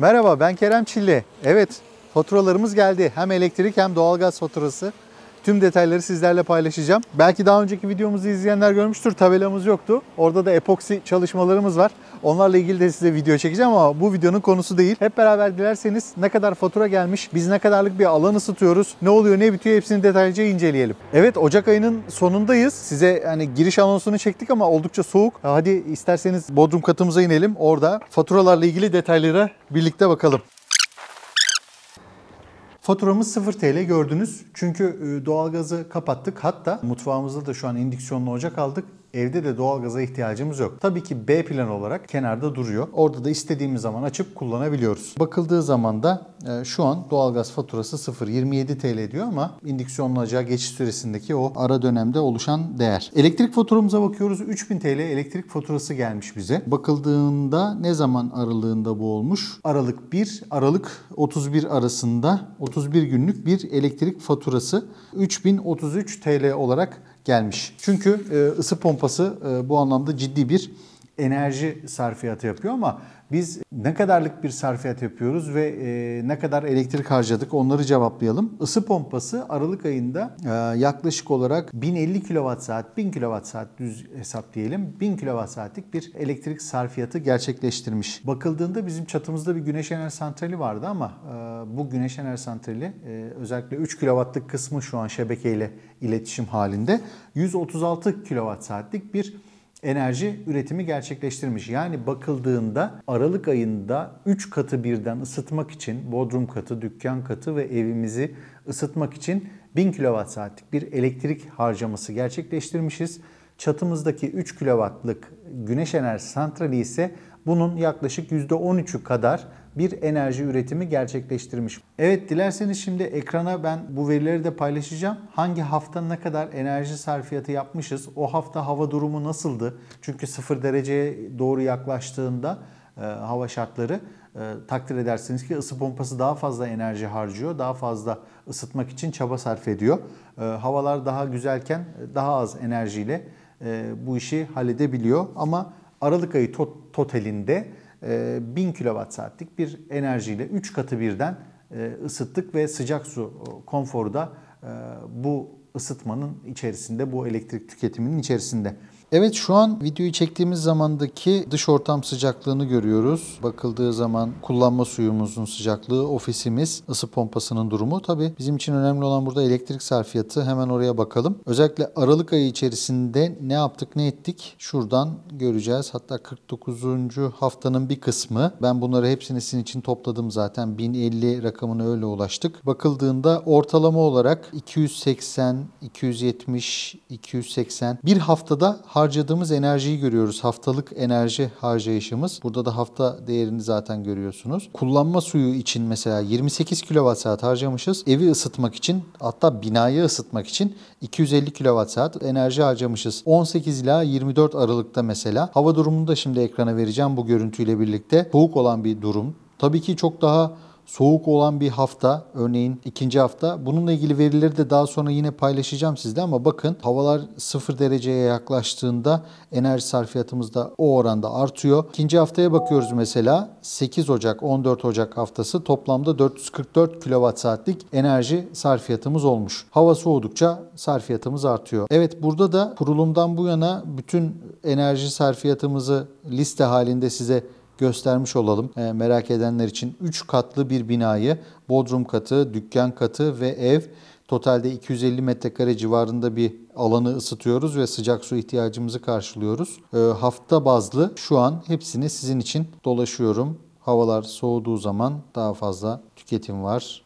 Merhaba ben Kerem Çilli. Evet faturalarımız geldi. Hem elektrik hem doğalgaz faturası. Tüm detayları sizlerle paylaşacağım. Belki daha önceki videomuzu izleyenler görmüştür. Tabelamız yoktu. Orada da epoksi çalışmalarımız var. Onlarla ilgili de size video çekeceğim ama bu videonun konusu değil. Hep beraber dilerseniz ne kadar fatura gelmiş, biz ne kadarlık bir alan ısıtıyoruz, ne oluyor ne bitiyor hepsini detaylıca inceleyelim. Evet Ocak ayının sonundayız. Size hani giriş anonsunu çektik ama oldukça soğuk. Hadi isterseniz bodrum katımıza inelim. Orada faturalarla ilgili detaylara birlikte bakalım. Faturamız 0 TL gördünüz. Çünkü e, doğalgazı kapattık. Hatta mutfağımızda da şu an indüksiyonlu ocak aldık. Evde de doğalgaza ihtiyacımız yok. Tabii ki B plan olarak kenarda duruyor. Orada da istediğimiz zaman açıp kullanabiliyoruz. Bakıldığı zaman da e, şu an doğalgaz faturası 0.27 TL diyor ama indüksiyonlacağı geçiş süresindeki o ara dönemde oluşan değer. Elektrik faturamıza bakıyoruz. 3000 TL elektrik faturası gelmiş bize. Bakıldığında ne zaman aralığında bu olmuş? Aralık 1, Aralık 31 arasında 31 günlük bir elektrik faturası 3033 TL olarak gelmiş. Çünkü e, ısı pompası e, bu anlamda ciddi bir enerji sarfiyatı yapıyor ama biz ne kadarlık bir sarfiyat yapıyoruz ve e, ne kadar elektrik harcadık onları cevaplayalım. Isı pompası Aralık ayında e, yaklaşık olarak 1050 kWh, 1000 kWh düz hesap diyelim. 1000 kWh'lik bir elektrik sarfiyatı gerçekleştirmiş. Bakıldığında bizim çatımızda bir güneş enerji santrali vardı ama e, bu güneş enerji santrali özellikle 3 kW'lık kısmı şu an şebekeyle iletişim halinde. 136 kWh'lik bir enerji üretimi gerçekleştirmiş. Yani bakıldığında Aralık ayında 3 katı birden ısıtmak için bodrum katı, dükkan katı ve evimizi ısıtmak için 1000 kWh saatlik bir elektrik harcaması gerçekleştirmişiz. Çatımızdaki 3 kW'lık güneş enerji santrali ise bunun yaklaşık %13'ü kadar bir enerji üretimi gerçekleştirmiş. Evet dilerseniz şimdi ekrana ben bu verileri de paylaşacağım. Hangi hafta ne kadar enerji sarfiyatı yapmışız? O hafta hava durumu nasıldı? Çünkü sıfır dereceye doğru yaklaştığında e, hava şartları e, takdir edersiniz ki ısı pompası daha fazla enerji harcıyor. Daha fazla ısıtmak için çaba sarf ediyor. E, havalar daha güzelken e, daha az enerjiyle e, bu işi halledebiliyor. Ama Aralık ayı tot totalinde 1000 ee, kilowatt saatlik bir enerjiyle 3 katı birden e, ısıttık ve sıcak su e, konforu da e, bu ısıtmanın içerisinde, bu elektrik tüketiminin içerisinde. Evet şu an videoyu çektiğimiz zamandaki dış ortam sıcaklığını görüyoruz. Bakıldığı zaman kullanma suyumuzun sıcaklığı, ofisimiz, ısı pompasının durumu. Tabii bizim için önemli olan burada elektrik sarfiyatı. Hemen oraya bakalım. Özellikle Aralık ayı içerisinde ne yaptık ne ettik şuradan göreceğiz. Hatta 49. haftanın bir kısmı. Ben bunları hepsini sizin için topladım zaten. 1050 rakamına öyle ulaştık. Bakıldığında ortalama olarak 280, 270, 280 bir haftada harcadığımız enerjiyi görüyoruz. Haftalık enerji harcayışımız. Burada da hafta değerini zaten görüyorsunuz. Kullanma suyu için mesela 28 kWh harcamışız. Evi ısıtmak için hatta binayı ısıtmak için 250 kWh enerji harcamışız. 18 ila 24 Aralık'ta mesela. Hava durumunu da şimdi ekrana vereceğim bu görüntüyle birlikte. Soğuk olan bir durum. Tabii ki çok daha soğuk olan bir hafta örneğin ikinci hafta. Bununla ilgili verileri de daha sonra yine paylaşacağım sizde ama bakın havalar sıfır dereceye yaklaştığında enerji sarfiyatımız da o oranda artıyor. İkinci haftaya bakıyoruz mesela 8 Ocak 14 Ocak haftası toplamda 444 kilowatt saatlik enerji sarfiyatımız olmuş. Hava soğudukça sarfiyatımız artıyor. Evet burada da kurulumdan bu yana bütün enerji sarfiyatımızı liste halinde size göstermiş olalım. E, merak edenler için 3 katlı bir binayı, bodrum katı, dükkan katı ve ev totalde 250 metrekare civarında bir alanı ısıtıyoruz ve sıcak su ihtiyacımızı karşılıyoruz. E, hafta bazlı şu an hepsini sizin için dolaşıyorum. Havalar soğuduğu zaman daha fazla tüketim var.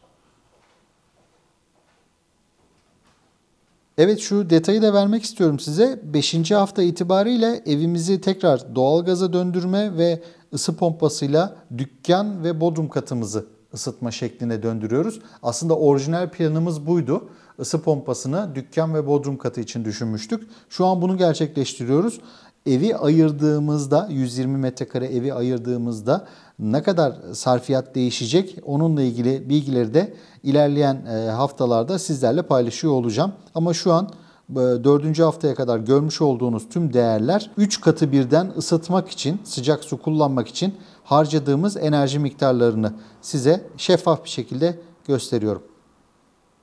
Evet şu detayı da vermek istiyorum size. 5. hafta itibariyle evimizi tekrar doğalgaza döndürme ve ısı pompasıyla dükkan ve bodrum katımızı ısıtma şekline döndürüyoruz. Aslında orijinal planımız buydu. Isı pompasını dükkan ve bodrum katı için düşünmüştük. Şu an bunu gerçekleştiriyoruz evi ayırdığımızda 120 metrekare evi ayırdığımızda ne kadar sarfiyat değişecek onunla ilgili bilgileri de ilerleyen e, haftalarda sizlerle paylaşıyor olacağım. Ama şu an e, dördüncü haftaya kadar görmüş olduğunuz tüm değerler 3 katı birden ısıtmak için, sıcak su kullanmak için harcadığımız enerji miktarlarını size şeffaf bir şekilde gösteriyorum.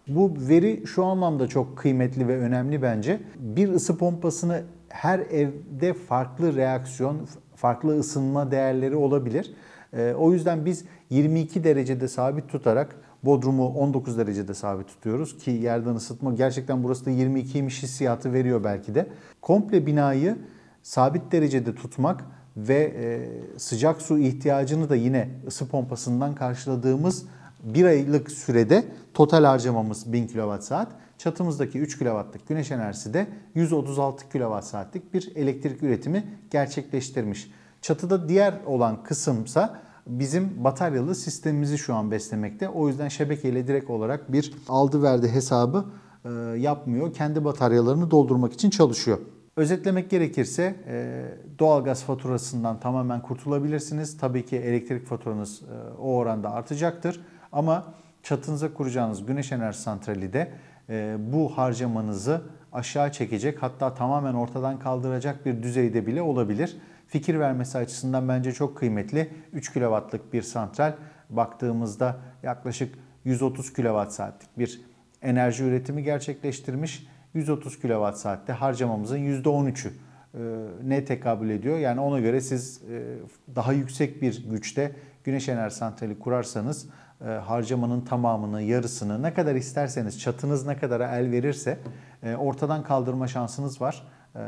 Bu veri şu anlamda çok kıymetli ve önemli bence. Bir ısı pompasını her evde farklı reaksiyon, farklı ısınma değerleri olabilir. Ee, o yüzden biz 22 derecede sabit tutarak Bodrum'u 19 derecede sabit tutuyoruz ki yerden ısıtma gerçekten burası da 22'ymiş hissiyatı veriyor belki de. Komple binayı sabit derecede tutmak ve e, sıcak su ihtiyacını da yine ısı pompasından karşıladığımız bir aylık sürede total harcamamız 1000 kWh. Çatımızdaki 3 kW'lık güneş enerjisi de 136 kWh'lik bir elektrik üretimi gerçekleştirmiş. Çatıda diğer olan kısımsa bizim bataryalı sistemimizi şu an beslemekte. O yüzden şebekeyle direkt olarak bir aldı verdi hesabı e, yapmıyor. Kendi bataryalarını doldurmak için çalışıyor. Özetlemek gerekirse e, doğalgaz faturasından tamamen kurtulabilirsiniz. Tabii ki elektrik faturanız e, o oranda artacaktır. Ama çatınıza kuracağınız güneş enerji santrali de e, bu harcamanızı aşağı çekecek hatta tamamen ortadan kaldıracak bir düzeyde bile olabilir. Fikir vermesi açısından bence çok kıymetli. 3 kW'lık bir santral baktığımızda yaklaşık 130 kWh saatlik bir enerji üretimi gerçekleştirmiş. 130 kWh saatte harcamamızın %13'ü e, ne tekabül ediyor? Yani ona göre siz e, daha yüksek bir güçte güneş enerji santrali kurarsanız e, harcamanın tamamını, yarısını ne kadar isterseniz, çatınız ne kadar el verirse e, ortadan kaldırma şansınız var. Ee,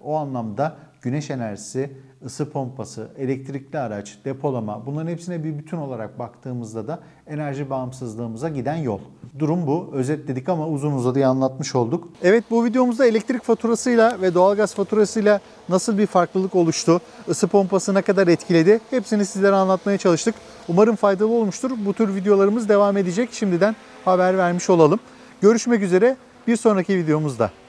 o anlamda güneş enerjisi, ısı pompası, elektrikli araç, depolama bunların hepsine bir bütün olarak baktığımızda da enerji bağımsızlığımıza giden yol. Durum bu. Özetledik ama uzun uzadıya anlatmış olduk. Evet bu videomuzda elektrik faturasıyla ve doğalgaz faturasıyla nasıl bir farklılık oluştu, ısı pompası ne kadar etkiledi hepsini sizlere anlatmaya çalıştık. Umarım faydalı olmuştur. Bu tür videolarımız devam edecek. Şimdiden haber vermiş olalım. Görüşmek üzere bir sonraki videomuzda.